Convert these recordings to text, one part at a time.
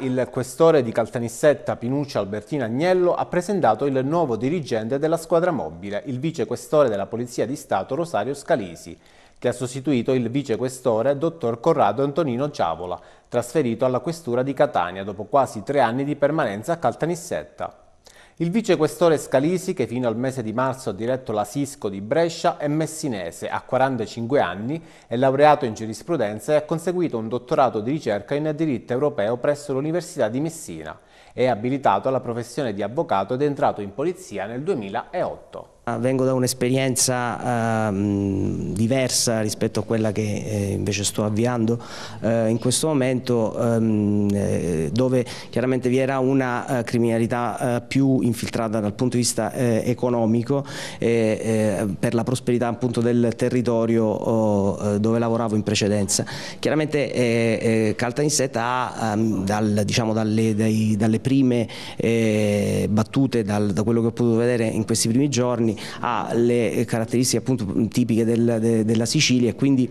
Il questore di Caltanissetta Pinuccio Albertino Agnello ha presentato il nuovo dirigente della squadra mobile, il vicequestore della Polizia di Stato Rosario Scalisi, che ha sostituito il vicequestore dottor Corrado Antonino Ciavola, trasferito alla questura di Catania dopo quasi tre anni di permanenza a Caltanissetta. Il vicequestore Scalisi, che fino al mese di marzo ha diretto la Sisco di Brescia, è messinese, ha 45 anni, è laureato in giurisprudenza e ha conseguito un dottorato di ricerca in diritto europeo presso l'Università di Messina. È abilitato alla professione di avvocato ed è entrato in polizia nel 2008. Ah, vengo da un'esperienza eh, diversa rispetto a quella che eh, invece sto avviando eh, in questo momento ehm, eh, dove chiaramente vi era una eh, criminalità eh, più infiltrata dal punto di vista economico per la prosperità appunto del territorio oh, dove lavoravo in precedenza. Chiaramente Caltanissetta ha ehm, dal, diciamo, dalle, dai, dalle, prime battute, dal, da quello che ho potuto vedere in questi primi giorni, ha le caratteristiche appunto tipiche del, de, della Sicilia e quindi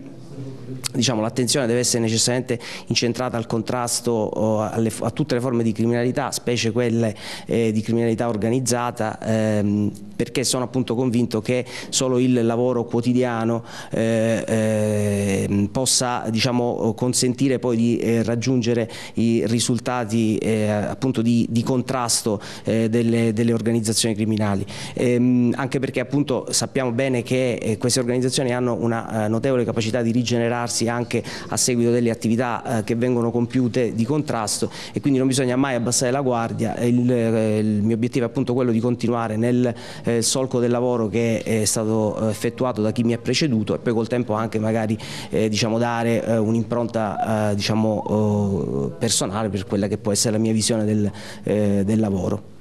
diciamo, l'attenzione deve essere necessariamente incentrata al contrasto alle, a tutte le forme di criminalità, specie quelle eh, di criminalità organizzata, ehm, perché sono appunto convinto che solo il lavoro quotidiano eh, eh, possa diciamo, consentire poi di eh, raggiungere i risultati eh, appunto di, di contrasto eh, delle, delle, organizzazioni criminali, ehm, anche perché appunto sappiamo bene che queste organizzazioni hanno una notevole capacità di rigenerarsi rivelarsi anche a seguito delle attività eh, che vengono compiute di contrasto e quindi non bisogna mai abbassare la guardia, il, eh, il mio obiettivo è appunto quello di continuare nel eh, solco del lavoro che è stato eh, effettuato da chi mi ha preceduto e poi col tempo anche magari eh, diciamo dare eh, un'impronta diciamo, oh, personale per quella che può essere la mia visione del, del lavoro.